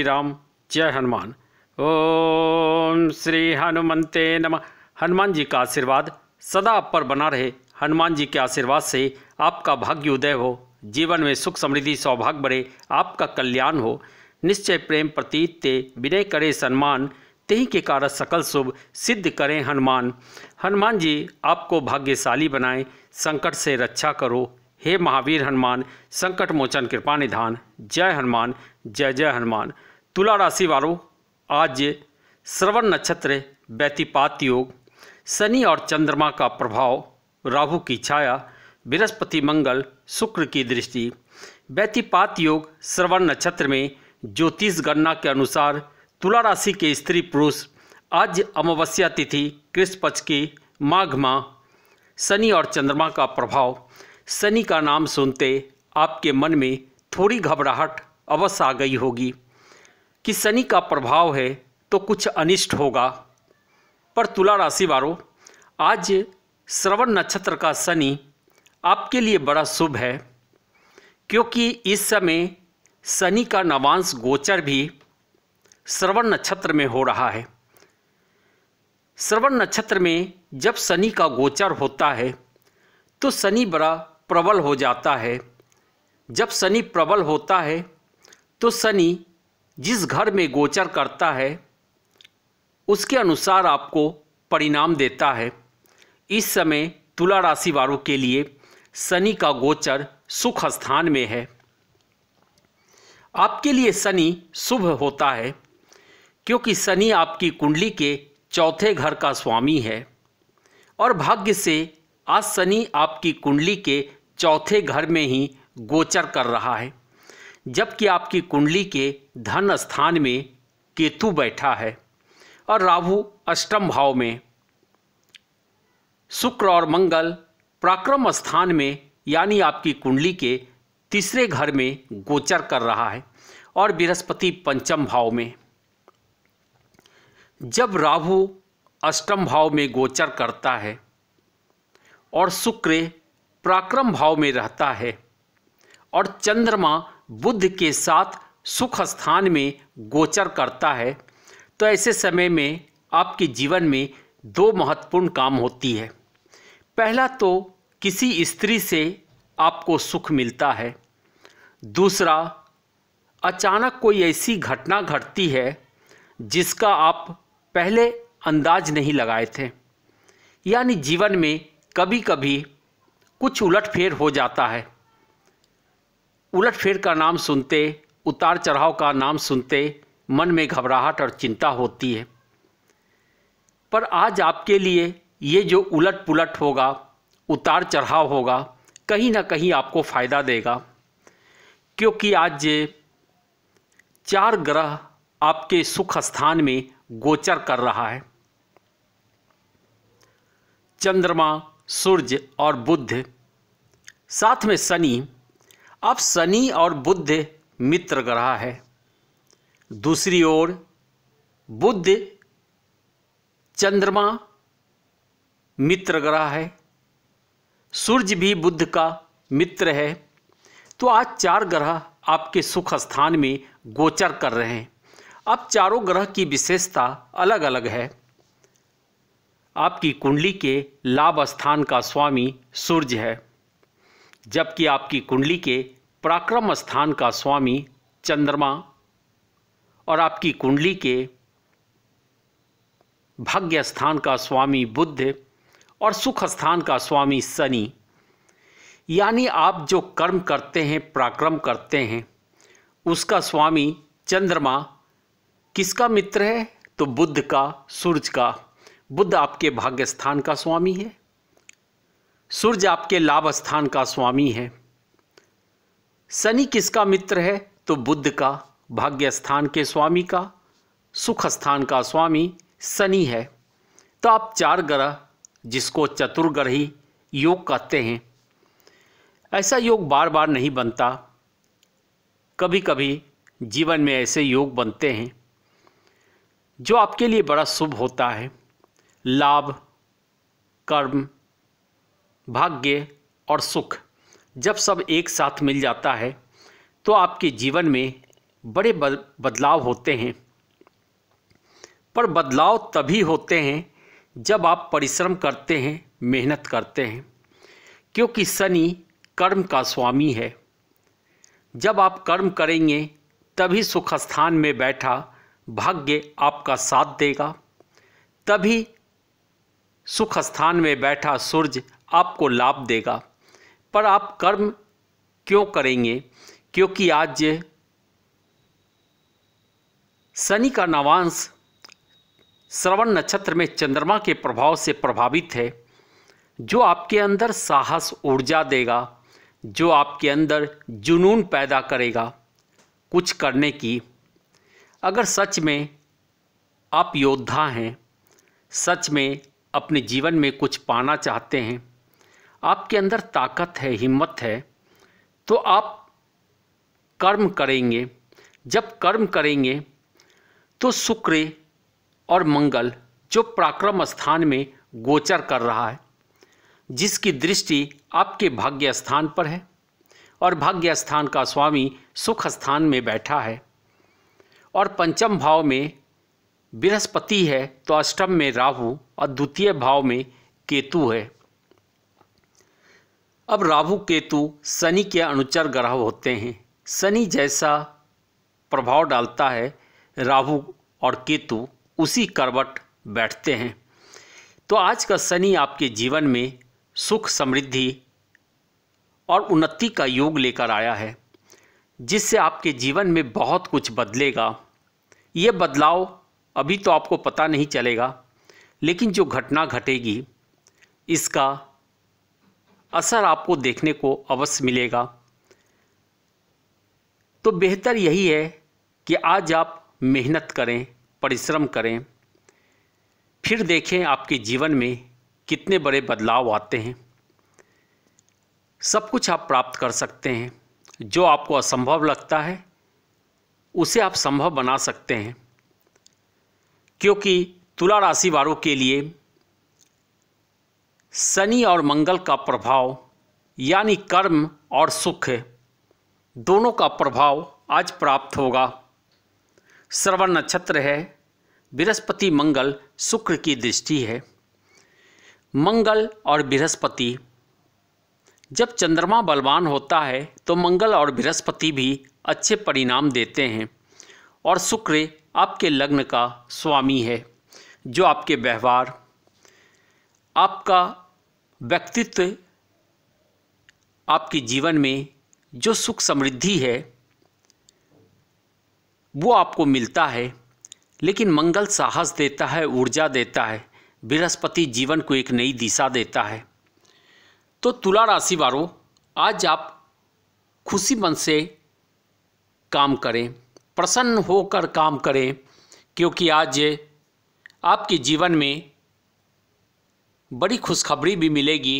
श्री राम जय हनुमान ओम श्री हनुमते नमः हनुमान जी का आशीर्वाद सदा आप पर बना रहे हनुमान जी के आशीर्वाद से आपका भाग्य उदय हो जीवन में सुख समृद्धि सौभाग्य बढ़े आपका कल्याण हो निश्चय प्रेम प्रतीत ते विनय करे सम्मान तेही के कारण सकल शुभ सिद्ध करें हनुमान हनुमान जी आपको भाग्यशाली बनाएं संकट से रक्षा करो हे महावीर हनुमान संकट मोचन कृपा निधान जय हनुमान जय जय हनुमान तुला राशि वालों आज श्रवण नक्षत्र व्यतिपात योग शनि और चंद्रमा का प्रभाव राहु की छाया बृहस्पति मंगल शुक्र की दृष्टि व्यतिपात योग श्रवण नक्षत्र में ज्योतिष गणना के अनुसार तुला राशि के स्त्री पुरुष आज अमावस्या तिथि कृष्ण पक्ष की माघ माह शनि और चंद्रमा का प्रभाव शनि का नाम सुनते आपके मन में थोड़ी घबराहट अवश्य आ गई होगी कि शनि का प्रभाव है तो कुछ अनिष्ट होगा पर तुला राशि वालों आज श्रवण नक्षत्र का शनि आपके लिए बड़ा शुभ है क्योंकि इस समय शनि का नवांश गोचर भी श्रवण नक्षत्र में हो रहा है श्रवण नक्षत्र में जब शनि का गोचर होता है तो शनि बड़ा प्रबल हो जाता है जब शनि प्रबल होता है तो शनि जिस घर में गोचर करता है उसके अनुसार आपको परिणाम देता है इस समय तुला राशि वालों के लिए शनि का गोचर सुख स्थान में है आपके लिए शनि शुभ होता है क्योंकि शनि आपकी कुंडली के चौथे घर का स्वामी है और भाग्य से आज शनि आपकी कुंडली के चौथे घर में ही गोचर कर रहा है जबकि आपकी कुंडली के धन स्थान में केतु बैठा है और राहु अष्टम भाव में शुक्र और मंगल पराक्रम स्थान में यानी आपकी कुंडली के तीसरे घर में गोचर कर रहा है और बृहस्पति पंचम भाव में जब राहु अष्टम भाव में गोचर करता है और शुक्र पराक्रम भाव में रहता है और चंद्रमा बुद्ध के साथ सुख स्थान में गोचर करता है तो ऐसे समय में आपके जीवन में दो महत्वपूर्ण काम होती है पहला तो किसी स्त्री से आपको सुख मिलता है दूसरा अचानक कोई ऐसी घटना घटती है जिसका आप पहले अंदाज नहीं लगाए थे यानी जीवन में कभी कभी कुछ उलटफेर हो जाता है उलटफेर का नाम सुनते उतार चढ़ाव का नाम सुनते मन में घबराहट और चिंता होती है पर आज आपके लिए ये जो उलट पुलट होगा उतार चढ़ाव होगा कहीं ना कहीं आपको फ़ायदा देगा क्योंकि आज ये चार ग्रह आपके सुख स्थान में गोचर कर रहा है चंद्रमा सूर्य और बुद्ध साथ में शनि आप शनि और बुद्ध मित्र ग्रह है दूसरी ओर बुद्ध चंद्रमा मित्र ग्रह है सूर्य भी बुद्ध का मित्र है तो आज चार ग्रह आपके सुख स्थान में गोचर कर रहे हैं अब चारों ग्रह की विशेषता अलग अलग है आपकी कुंडली के लाभ स्थान का स्वामी सूर्य है जबकि आपकी कुंडली के पराक्रम स्थान का स्वामी चंद्रमा और आपकी कुंडली के भाग्य स्थान का स्वामी बुद्ध और सुख स्थान का स्वामी शनि यानी आप जो कर्म करते हैं पराक्रम करते हैं उसका स्वामी चंद्रमा किसका मित्र है तो बुद्ध का सूर्य का बुद्ध आपके भाग्य स्थान का स्वामी है सूर्य आपके लाभ स्थान का स्वामी है शनि किसका मित्र है तो बुद्ध का भाग्य स्थान के स्वामी का सुख स्थान का स्वामी शनि है तो आप चार ग्रह जिसको चतुर्ग्रही योग कहते हैं ऐसा योग बार बार नहीं बनता कभी कभी जीवन में ऐसे योग बनते हैं जो आपके लिए बड़ा शुभ होता है लाभ कर्म भाग्य और सुख जब सब एक साथ मिल जाता है तो आपके जीवन में बड़े बदलाव होते हैं पर बदलाव तभी होते हैं जब आप परिश्रम करते हैं मेहनत करते हैं क्योंकि शनि कर्म का स्वामी है जब आप कर्म करेंगे तभी सुख स्थान में बैठा भाग्य आपका साथ देगा तभी सुख स्थान में बैठा सूर्य आपको लाभ देगा पर आप कर्म क्यों करेंगे क्योंकि आज शनि का नवांश श्रवण नक्षत्र में चंद्रमा के प्रभाव से प्रभावित है जो आपके अंदर साहस ऊर्जा देगा जो आपके अंदर जुनून पैदा करेगा कुछ करने की अगर सच में आप योद्धा हैं सच में अपने जीवन में कुछ पाना चाहते हैं आपके अंदर ताकत है हिम्मत है तो आप कर्म करेंगे जब कर्म करेंगे तो शुक्र और मंगल जो पराक्रम स्थान में गोचर कर रहा है जिसकी दृष्टि आपके भाग्य स्थान पर है और भाग्य स्थान का स्वामी सुख स्थान में बैठा है और पंचम भाव में बृहस्पति है तो अष्टम में राहु और द्वितीय भाव में केतु है अब राहु केतु शनि के अनुचर ग्रह होते हैं शनि जैसा प्रभाव डालता है राहु और केतु उसी करवट बैठते हैं तो आज का शनि आपके जीवन में सुख समृद्धि और उन्नति का योग लेकर आया है जिससे आपके जीवन में बहुत कुछ बदलेगा ये बदलाव अभी तो आपको पता नहीं चलेगा लेकिन जो घटना घटेगी इसका असर आपको देखने को अवश्य मिलेगा तो बेहतर यही है कि आज आप मेहनत करें परिश्रम करें फिर देखें आपके जीवन में कितने बड़े बदलाव आते हैं सब कुछ आप प्राप्त कर सकते हैं जो आपको असंभव लगता है उसे आप संभव बना सकते हैं क्योंकि तुला राशि वालों के लिए शनि और मंगल का प्रभाव यानी कर्म और सुख दोनों का प्रभाव आज प्राप्त होगा श्रवण नक्षत्र है बृहस्पति मंगल शुक्र की दृष्टि है मंगल और बृहस्पति जब चंद्रमा बलवान होता है तो मंगल और बृहस्पति भी अच्छे परिणाम देते हैं और शुक्र आपके लग्न का स्वामी है जो आपके व्यवहार आपका व्यक्तित्व आपके जीवन में जो सुख समृद्धि है वो आपको मिलता है लेकिन मंगल साहस देता है ऊर्जा देता है बृहस्पति जीवन को एक नई दिशा देता है तो तुला राशि वालों आज आप खुशी मन से काम करें प्रसन्न होकर काम करें क्योंकि आज आपके जीवन में बड़ी खुशखबरी भी मिलेगी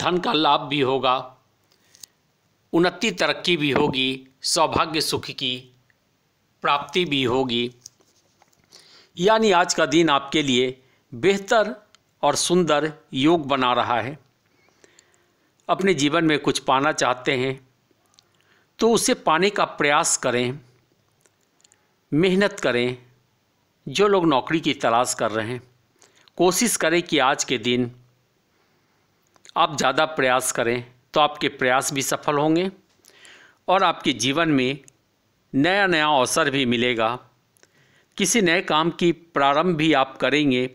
धन का लाभ भी होगा उन्नति तरक्की भी होगी सौभाग्य सुख की प्राप्ति भी होगी यानी आज का दिन आपके लिए बेहतर और सुंदर योग बना रहा है अपने जीवन में कुछ पाना चाहते हैं तो उसे पाने का प्रयास करें मेहनत करें जो लोग नौकरी की तलाश कर रहे हैं कोशिश करें कि आज के दिन आप ज़्यादा प्रयास करें तो आपके प्रयास भी सफल होंगे और आपके जीवन में नया नया अवसर भी मिलेगा किसी नए काम की प्रारंभ भी आप करेंगे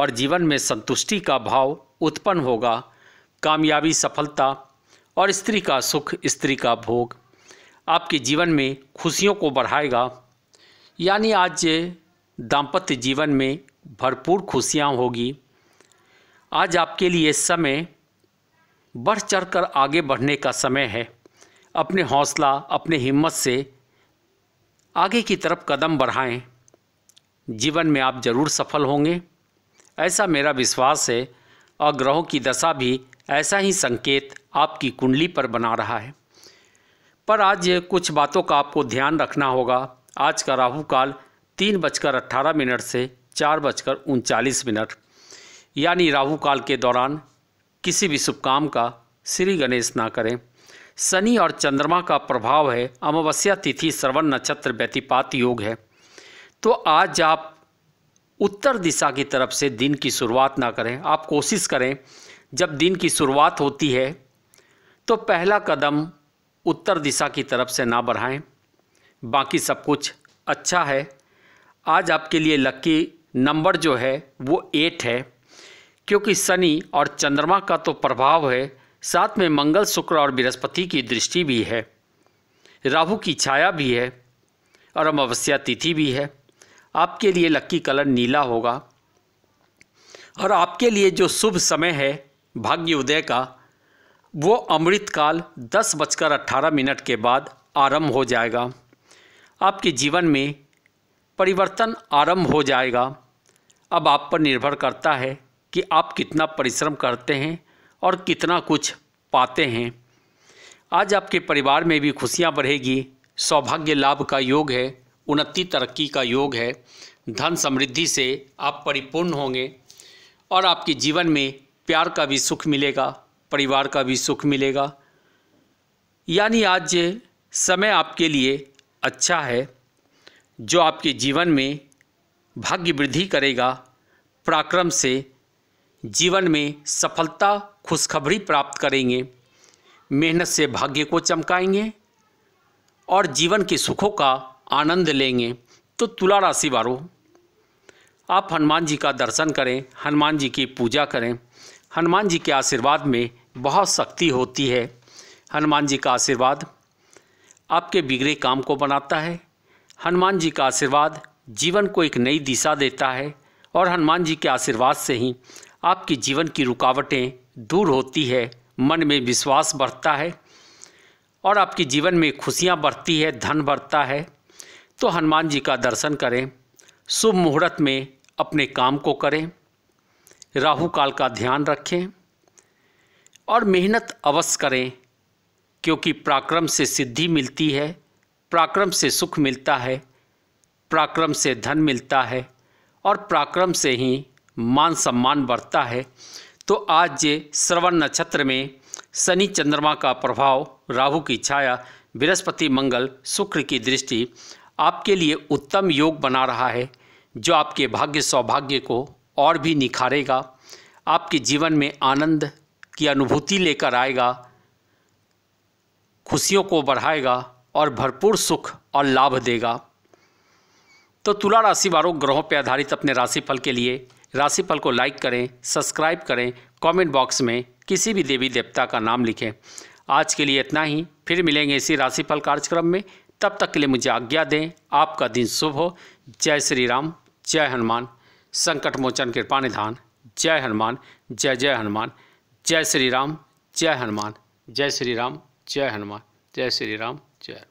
और जीवन में संतुष्टि का भाव उत्पन्न होगा कामयाबी सफलता और स्त्री का सुख स्त्री का भोग आपके जीवन में खुशियों को बढ़ाएगा यानी आज दाम्पत्य जीवन में भरपूर खुशियाँ होगी आज आपके लिए समय बढ़ चढ़ कर आगे बढ़ने का समय है अपने हौसला अपने हिम्मत से आगे की तरफ कदम बढ़ाएं जीवन में आप ज़रूर सफल होंगे ऐसा मेरा विश्वास है और ग्रहों की दशा भी ऐसा ही संकेत आपकी कुंडली पर बना रहा है पर आज कुछ बातों का आपको ध्यान रखना होगा आज का राहु काल तीन बजकर अट्ठारह मिनट से चार बजकर उनचालीस मिनट यानी राहु काल के दौरान किसी भी शुभ काम का श्री गणेश ना करें शनि और चंद्रमा का प्रभाव है अमावस्या तिथि श्रवण नक्षत्र व्यतिपात योग है तो आज आप उत्तर दिशा की तरफ से दिन की शुरुआत ना करें आप कोशिश करें जब दिन की शुरुआत होती है तो पहला कदम उत्तर दिशा की तरफ से ना बढ़ाएं बाकी सब कुछ अच्छा है आज आपके लिए लक्की नंबर जो है वो एट है क्योंकि शनि और चंद्रमा का तो प्रभाव है साथ में मंगल शुक्र और बृहस्पति की दृष्टि भी है राहु की छाया भी है और अमावस्या तिथि भी है आपके लिए लक्की कलर नीला होगा और आपके लिए जो शुभ समय है भाग्य उदय का वो अमृतकाल दस बजकर अट्ठारह मिनट के बाद आरंभ हो जाएगा आपके जीवन में परिवर्तन आरंभ हो जाएगा अब आप पर निर्भर करता है कि आप कितना परिश्रम करते हैं और कितना कुछ पाते हैं आज आपके परिवार में भी खुशियाँ बढ़ेगी सौभाग्य लाभ का योग है उन्नति तरक्की का योग है धन समृद्धि से आप परिपूर्ण होंगे और आपके जीवन में प्यार का भी सुख मिलेगा परिवार का भी सुख मिलेगा यानी आज समय आपके लिए अच्छा है जो आपके जीवन में भाग्य वृद्धि करेगा पराक्रम से जीवन में सफलता खुशखबरी प्राप्त करेंगे मेहनत से भाग्य को चमकाएंगे और जीवन के सुखों का आनंद लेंगे तो तुला राशि वालों आप हनुमान जी का दर्शन करें हनुमान जी की पूजा करें हनुमान जी के आशीर्वाद में बहुत शक्ति होती है हनुमान जी का आशीर्वाद आपके बिगड़े काम को बनाता है हनुमान जी का आशीर्वाद जीवन को एक नई दिशा देता है और हनुमान जी के आशीर्वाद से ही आपके जीवन की रुकावटें दूर होती है मन में विश्वास बढ़ता है और आपके जीवन में खुशियाँ बढ़ती है धन बढ़ता है तो हनुमान जी का दर्शन करें शुभ मुहूर्त में अपने काम को करें राहु काल का ध्यान रखें और मेहनत अवश्य करें क्योंकि पराक्रम से सिद्धि मिलती है पराक्रम से सुख मिलता है पराक्रम से धन मिलता है और पराक्रम से ही मान सम्मान बढ़ता है तो आज ये श्रवण नक्षत्र में शनि चंद्रमा का प्रभाव राहु की छाया बृहस्पति मंगल शुक्र की दृष्टि आपके लिए उत्तम योग बना रहा है जो आपके भाग्य सौभाग्य को और भी निखारेगा आपके जीवन में आनंद की अनुभूति लेकर आएगा खुशियों को बढ़ाएगा और भरपूर सुख और लाभ देगा तो तुला राशि वालों ग्रहों पर आधारित अपने राशिफल के लिए राशिफल को लाइक करें सब्सक्राइब करें कमेंट बॉक्स में किसी भी देवी देवता का नाम लिखें आज के लिए इतना ही फिर मिलेंगे इसी राशिफल कार्यक्रम में तब तक के लिए मुझे आज्ञा दें आपका दिन शुभ हो जय श्री राम जय हनुमान संकट मोचन कृपा निधान जय हनुमान जय जय हनुमान जय श्री राम जय हनुमान जय श्री राम जय हनुमान जय श्री राम chair